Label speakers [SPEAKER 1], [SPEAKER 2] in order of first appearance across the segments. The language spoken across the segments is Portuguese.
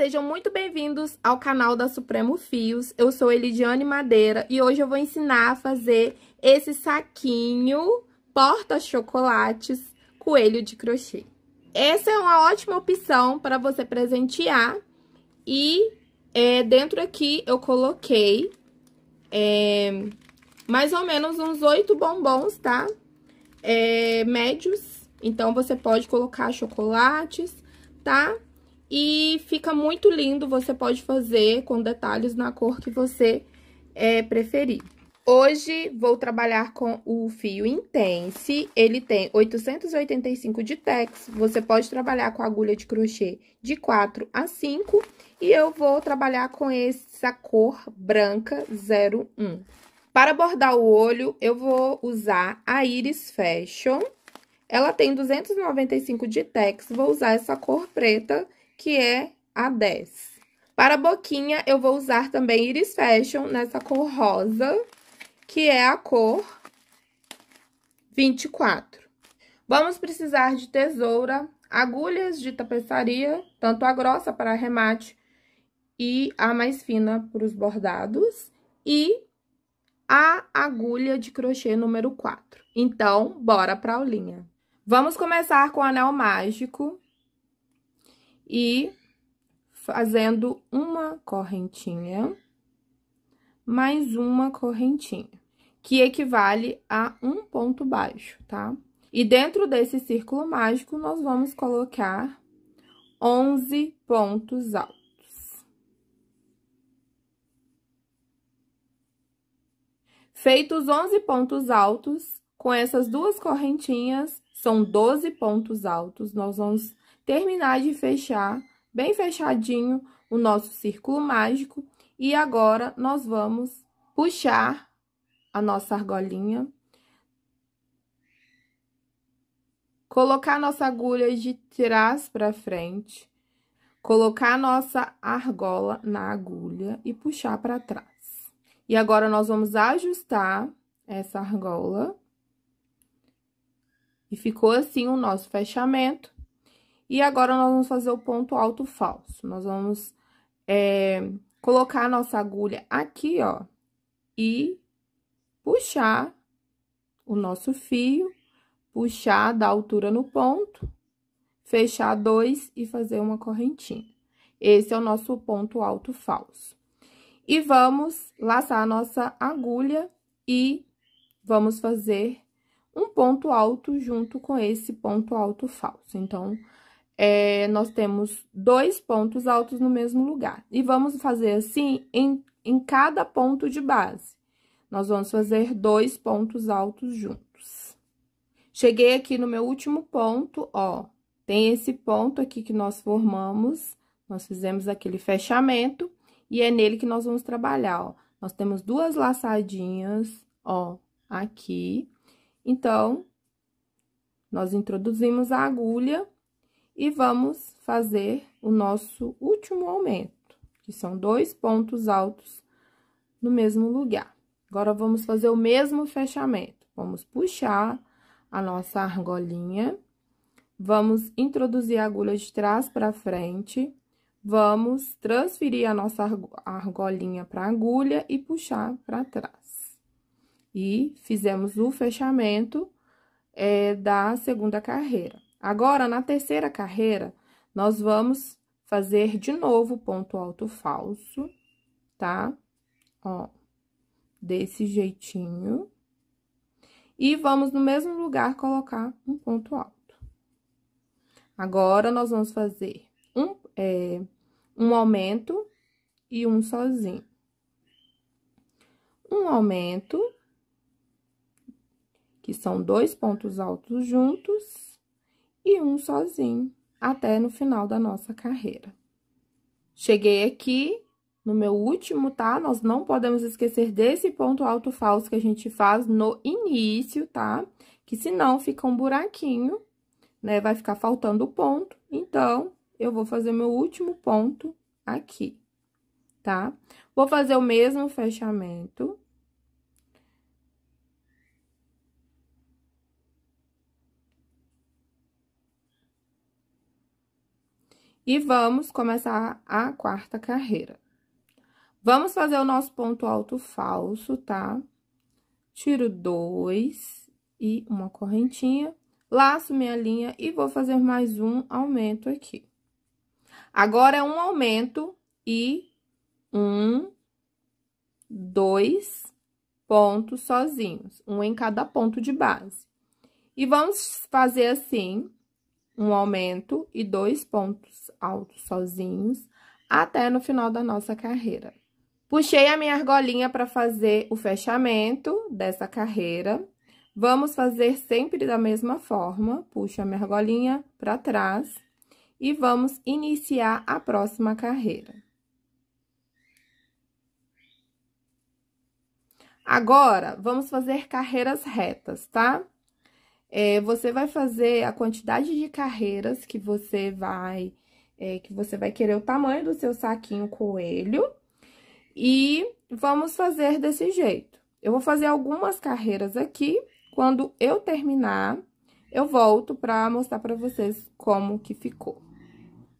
[SPEAKER 1] sejam muito bem-vindos ao canal da Supremo Fios. Eu sou Elidiane Madeira e hoje eu vou ensinar a fazer esse saquinho porta-chocolates coelho de crochê. Essa é uma ótima opção para você presentear e é, dentro aqui eu coloquei é, mais ou menos uns oito bombons, tá? É, médios, então você pode colocar chocolates, tá? E fica muito lindo, você pode fazer com detalhes na cor que você é, preferir. Hoje vou trabalhar com o fio Intense, ele tem 885 de tex, você pode trabalhar com agulha de crochê de 4 a 5 e eu vou trabalhar com essa cor branca 01. Para bordar o olho, eu vou usar a Iris Fashion, ela tem 295 de tex, vou usar essa cor preta que é a 10. Para a boquinha, eu vou usar também Iris Fashion nessa cor rosa, que é a cor 24. Vamos precisar de tesoura, agulhas de tapeçaria, tanto a grossa para arremate e a mais fina para os bordados, e a agulha de crochê número 4. Então, bora para a aulinha. Vamos começar com o anel mágico, e fazendo uma correntinha, mais uma correntinha, que equivale a um ponto baixo, tá? E dentro desse círculo mágico, nós vamos colocar 11 pontos altos. Feitos 11 pontos altos, com essas duas correntinhas, são 12 pontos altos, nós vamos terminar de fechar bem fechadinho o nosso círculo mágico. E agora, nós vamos puxar a nossa argolinha. Colocar nossa agulha de trás para frente. Colocar a nossa argola na agulha e puxar para trás. E agora, nós vamos ajustar essa argola. E ficou assim o nosso fechamento. E agora, nós vamos fazer o ponto alto falso. Nós vamos é, colocar a nossa agulha aqui, ó, e puxar o nosso fio, puxar da altura no ponto, fechar dois e fazer uma correntinha. Esse é o nosso ponto alto falso. E vamos laçar a nossa agulha e vamos fazer um ponto alto junto com esse ponto alto falso. Então, é, nós temos dois pontos altos no mesmo lugar. E vamos fazer assim em, em cada ponto de base. Nós vamos fazer dois pontos altos juntos. Cheguei aqui no meu último ponto, ó. Tem esse ponto aqui que nós formamos, nós fizemos aquele fechamento, e é nele que nós vamos trabalhar, ó. Nós temos duas laçadinhas, ó, aqui. Então, nós introduzimos a agulha e vamos fazer o nosso último aumento, que são dois pontos altos no mesmo lugar. Agora, vamos fazer o mesmo fechamento. Vamos puxar a nossa argolinha, vamos introduzir a agulha de trás para frente, vamos transferir a nossa argolinha para a agulha e puxar para trás. E fizemos o fechamento é, da segunda carreira. Agora, na terceira carreira, nós vamos fazer de novo ponto alto falso, tá? Ó, desse jeitinho. E vamos no mesmo lugar colocar um ponto alto. Agora, nós vamos fazer um, é, um aumento e um sozinho. Um aumento, que são dois pontos altos juntos e um sozinho até no final da nossa carreira. Cheguei aqui no meu último, tá? Nós não podemos esquecer desse ponto alto falso que a gente faz no início, tá? Que senão fica um buraquinho, né? Vai ficar faltando ponto. Então, eu vou fazer meu último ponto aqui, tá? Vou fazer o mesmo fechamento E vamos começar a quarta carreira. Vamos fazer o nosso ponto alto falso, tá? Tiro dois e uma correntinha, laço minha linha e vou fazer mais um aumento aqui. Agora, é um aumento e um, dois pontos sozinhos, um em cada ponto de base. E vamos fazer assim um aumento e dois pontos altos sozinhos até no final da nossa carreira. Puxei a minha argolinha para fazer o fechamento dessa carreira. Vamos fazer sempre da mesma forma, puxa a minha argolinha para trás e vamos iniciar a próxima carreira. Agora, vamos fazer carreiras retas, tá? Tá? É, você vai fazer a quantidade de carreiras que você vai é, que você vai querer o tamanho do seu saquinho coelho e vamos fazer desse jeito. Eu vou fazer algumas carreiras aqui, quando eu terminar, eu volto para mostrar para vocês como que ficou.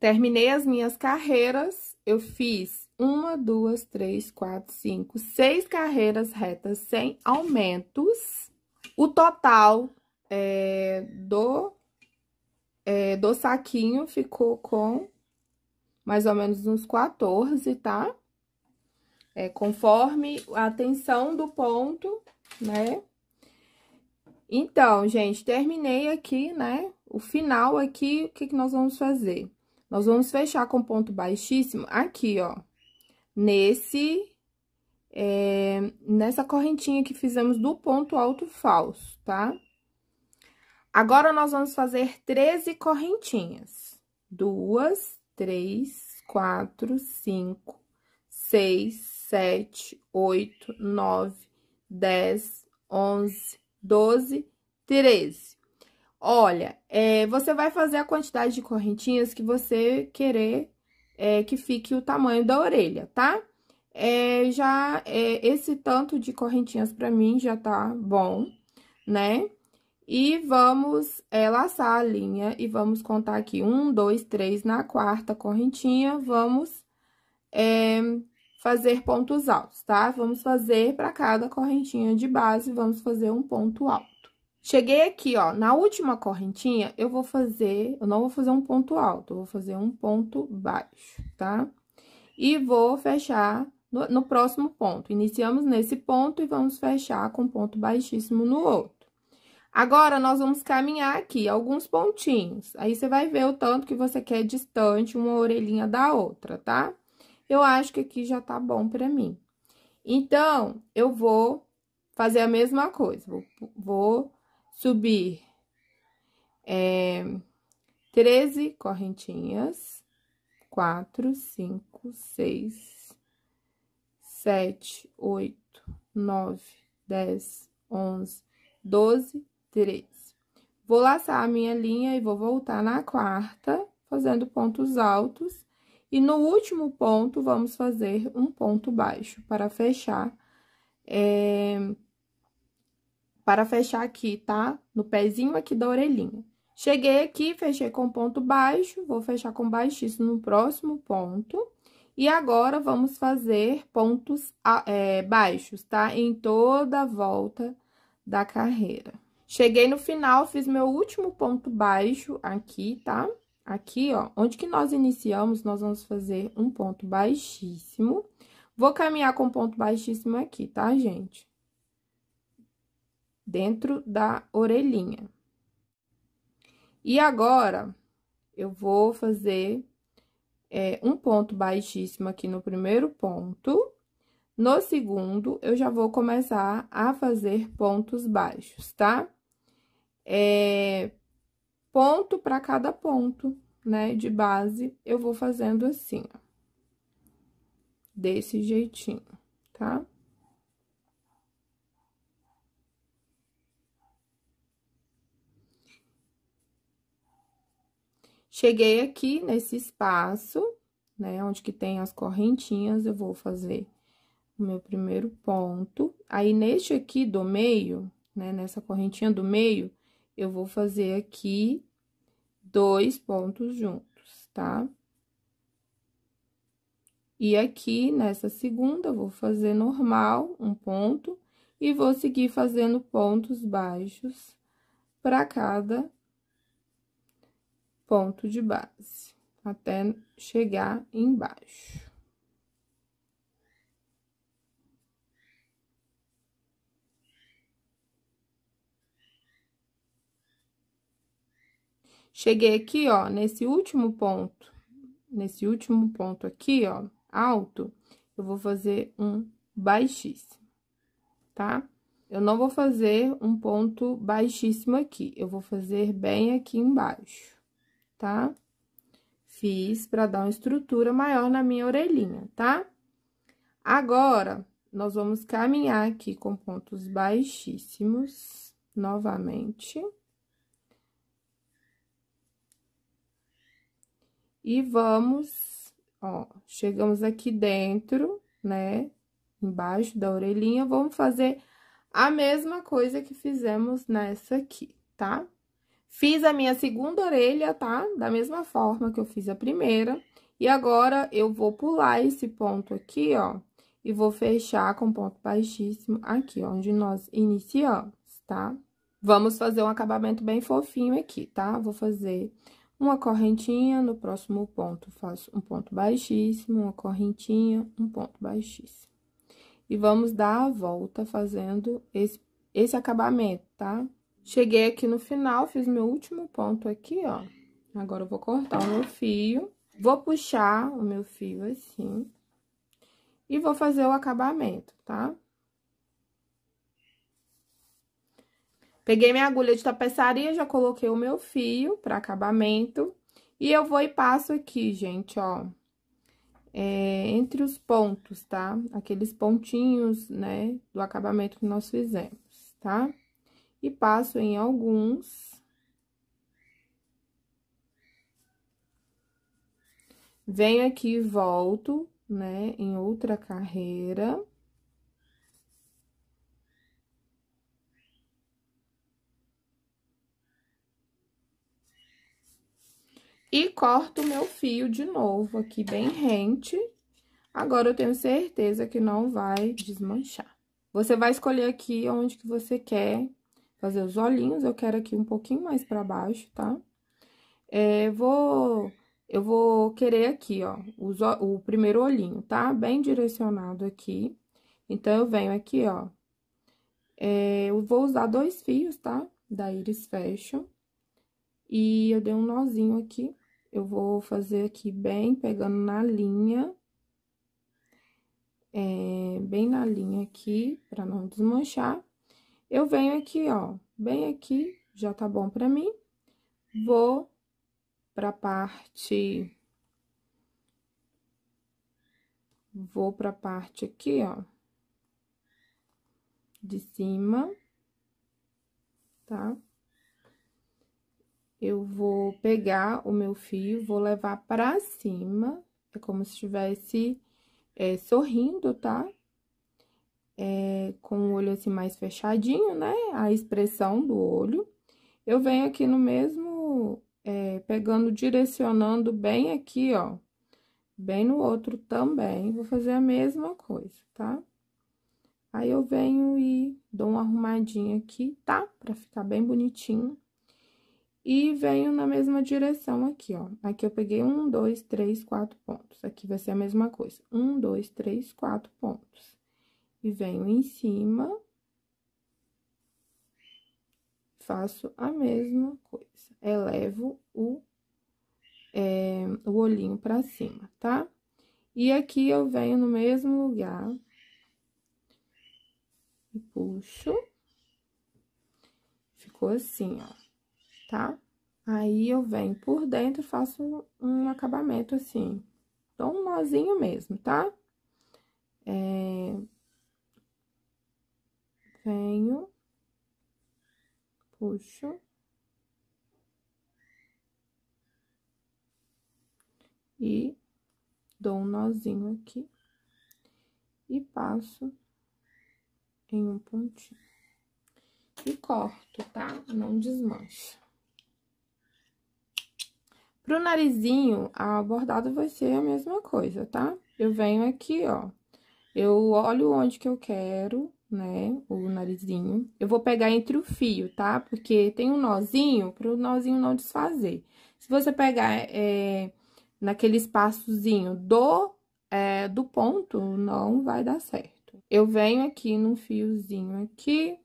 [SPEAKER 1] Terminei as minhas carreiras, eu fiz uma, duas, três, quatro, cinco, seis carreiras retas sem aumentos. O total é, do, é, do saquinho ficou com mais ou menos uns 14, tá? É, conforme a tensão do ponto, né? Então, gente, terminei aqui, né? O final aqui, o que, que nós vamos fazer? Nós vamos fechar com ponto baixíssimo aqui, ó. Nesse é, nessa correntinha que fizemos do ponto alto falso, tá? Agora, nós vamos fazer 13 correntinhas. Duas, três, quatro, cinco, seis, sete, oito, nove, dez, onze, doze, treze. Olha, é, você vai fazer a quantidade de correntinhas que você querer é, que fique o tamanho da orelha, tá? É, já é, esse tanto de correntinhas para mim já tá bom, né? E vamos é, laçar a linha e vamos contar aqui um, dois, três na quarta correntinha, vamos é, fazer pontos altos, tá? Vamos fazer para cada correntinha de base, vamos fazer um ponto alto. Cheguei aqui, ó, na última correntinha, eu vou fazer, eu não vou fazer um ponto alto, eu vou fazer um ponto baixo, tá? E vou fechar no, no próximo ponto. Iniciamos nesse ponto e vamos fechar com ponto baixíssimo no outro. Agora, nós vamos caminhar aqui alguns pontinhos. Aí, você vai ver o tanto que você quer distante uma orelhinha da outra, tá? Eu acho que aqui já tá bom pra mim. Então, eu vou fazer a mesma coisa. Vou, vou subir é, 13 correntinhas. 4, 5, 6, 7, 8, 9, 10, 11, 12, três. Vou laçar a minha linha e vou voltar na quarta, fazendo pontos altos. E no último ponto, vamos fazer um ponto baixo para fechar, é... para fechar aqui, tá? No pezinho aqui da orelhinha. Cheguei aqui, fechei com ponto baixo, vou fechar com baixíssimo no próximo ponto. E agora, vamos fazer pontos é, baixos, tá? Em toda a volta da carreira. Cheguei no final, fiz meu último ponto baixo aqui, tá? Aqui, ó, onde que nós iniciamos, nós vamos fazer um ponto baixíssimo. Vou caminhar com ponto baixíssimo aqui, tá, gente? Dentro da orelhinha. E agora, eu vou fazer é, um ponto baixíssimo aqui no primeiro ponto. No segundo, eu já vou começar a fazer pontos baixos, tá? Tá? é, ponto para cada ponto, né, de base, eu vou fazendo assim, ó. Desse jeitinho, tá? Cheguei aqui nesse espaço, né, onde que tem as correntinhas, eu vou fazer o meu primeiro ponto. Aí, neste aqui do meio, né, nessa correntinha do meio, eu vou fazer aqui dois pontos juntos, tá? E aqui, nessa segunda, vou fazer normal, um ponto, e vou seguir fazendo pontos baixos para cada ponto de base, até chegar embaixo. Cheguei aqui, ó, nesse último ponto, nesse último ponto aqui, ó, alto, eu vou fazer um baixíssimo, tá? Eu não vou fazer um ponto baixíssimo aqui, eu vou fazer bem aqui embaixo, tá? Fiz para dar uma estrutura maior na minha orelhinha, tá? Agora, nós vamos caminhar aqui com pontos baixíssimos novamente. Novamente. E vamos, ó, chegamos aqui dentro, né? Embaixo da orelhinha, vamos fazer a mesma coisa que fizemos nessa aqui, tá? Fiz a minha segunda orelha, tá? Da mesma forma que eu fiz a primeira. E agora, eu vou pular esse ponto aqui, ó, e vou fechar com ponto baixíssimo aqui, onde nós iniciamos, tá? Vamos fazer um acabamento bem fofinho aqui, tá? Vou fazer uma correntinha, no próximo ponto faço um ponto baixíssimo, uma correntinha, um ponto baixíssimo. E vamos dar a volta fazendo esse, esse acabamento, tá? Cheguei aqui no final, fiz meu último ponto aqui, ó. Agora, eu vou cortar o meu fio, vou puxar o meu fio assim, e vou fazer o acabamento, tá? Peguei minha agulha de tapeçaria, já coloquei o meu fio para acabamento. E eu vou e passo aqui, gente, ó. É, entre os pontos, tá? Aqueles pontinhos, né, do acabamento que nós fizemos, tá? E passo em alguns. Venho aqui e volto, né, em outra carreira. E corto o meu fio de novo aqui, bem rente. Agora, eu tenho certeza que não vai desmanchar. Você vai escolher aqui onde que você quer fazer os olhinhos. Eu quero aqui um pouquinho mais pra baixo, tá? É, vou... Eu vou querer aqui, ó, os, o primeiro olhinho, tá? Bem direcionado aqui. Então, eu venho aqui, ó. É, eu vou usar dois fios, tá? Da Iris Fashion. E eu dei um nozinho aqui eu vou fazer aqui bem pegando na linha, é, bem na linha aqui, pra não desmanchar. Eu venho aqui, ó, bem aqui, já tá bom pra mim. Vou pra parte... Vou pra parte aqui, ó, de cima, tá? Tá? eu vou pegar o meu fio, vou levar pra cima, é como se estivesse é, sorrindo, tá? É, com o olho assim mais fechadinho, né? A expressão do olho. Eu venho aqui no mesmo, é, pegando, direcionando bem aqui, ó. Bem no outro também, vou fazer a mesma coisa, tá? Aí, eu venho e dou uma arrumadinha aqui, tá? Pra ficar bem bonitinho. E venho na mesma direção aqui, ó. Aqui eu peguei um, dois, três, quatro pontos. Aqui vai ser a mesma coisa. Um, dois, três, quatro pontos. E venho em cima. Faço a mesma coisa. Elevo o, é, o olhinho pra cima, tá? E aqui eu venho no mesmo lugar. E puxo. Ficou assim, ó tá? Aí eu venho por dentro e faço um acabamento assim. Dou um nozinho mesmo, tá? É... Venho. Puxo. E dou um nozinho aqui. E passo em um pontinho. E corto, tá? Não desmancha. Pro narizinho, a bordada vai ser a mesma coisa, tá? Eu venho aqui, ó, eu olho onde que eu quero, né, o narizinho. Eu vou pegar entre o fio, tá? Porque tem um nozinho, pro nozinho não desfazer. Se você pegar é, naquele espaçozinho do, é, do ponto, não vai dar certo. Eu venho aqui num fiozinho aqui,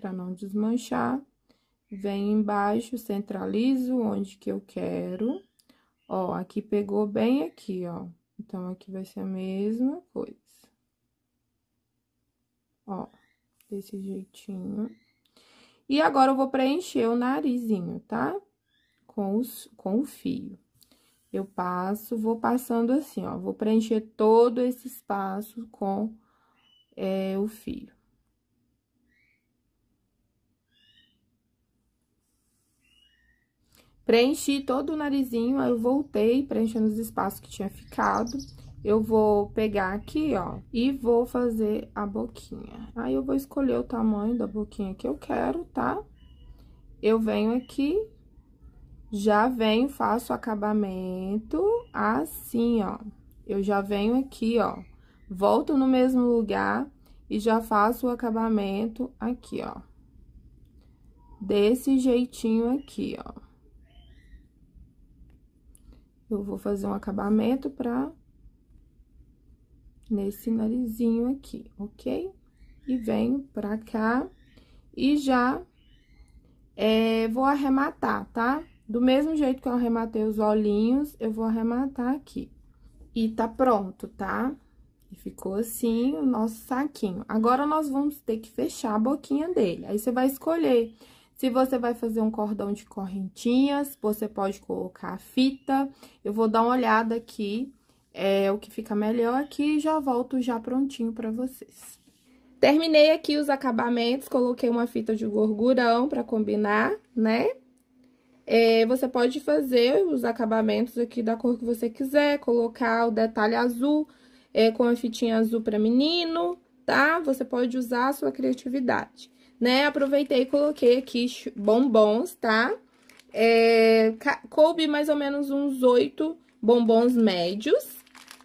[SPEAKER 1] pra não desmanchar venho embaixo, centralizo onde que eu quero. Ó, aqui pegou bem aqui, ó. Então, aqui vai ser a mesma coisa. Ó, desse jeitinho. E agora, eu vou preencher o narizinho, tá? Com, os, com o fio. Eu passo, vou passando assim, ó. Vou preencher todo esse espaço com é, o fio. Preenchi todo o narizinho, aí eu voltei preenchendo os espaços que tinha ficado. Eu vou pegar aqui, ó, e vou fazer a boquinha. Aí eu vou escolher o tamanho da boquinha que eu quero, tá? Eu venho aqui, já venho, faço o acabamento assim, ó. Eu já venho aqui, ó, volto no mesmo lugar e já faço o acabamento aqui, ó. Desse jeitinho aqui, ó. Eu vou fazer um acabamento pra... Nesse narizinho aqui, ok? E venho pra cá e já é, vou arrematar, tá? Do mesmo jeito que eu arrematei os olhinhos, eu vou arrematar aqui. E tá pronto, tá? E ficou assim o nosso saquinho. Agora, nós vamos ter que fechar a boquinha dele. Aí, você vai escolher se você vai fazer um cordão de correntinhas, você pode colocar a fita. Eu vou dar uma olhada aqui, é o que fica melhor aqui e já volto já prontinho para vocês. Terminei aqui os acabamentos, coloquei uma fita de gorgurão para combinar, né? É, você pode fazer os acabamentos aqui da cor que você quiser, colocar o detalhe azul é, com a fitinha azul para menino, tá? Você pode usar a sua criatividade né? Aproveitei e coloquei aqui bombons, tá? É, coube mais ou menos uns oito bombons médios,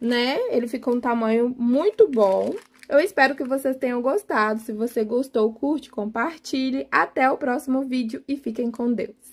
[SPEAKER 1] né? Ele ficou um tamanho muito bom. Eu espero que vocês tenham gostado. Se você gostou, curte, compartilhe. Até o próximo vídeo e fiquem com Deus.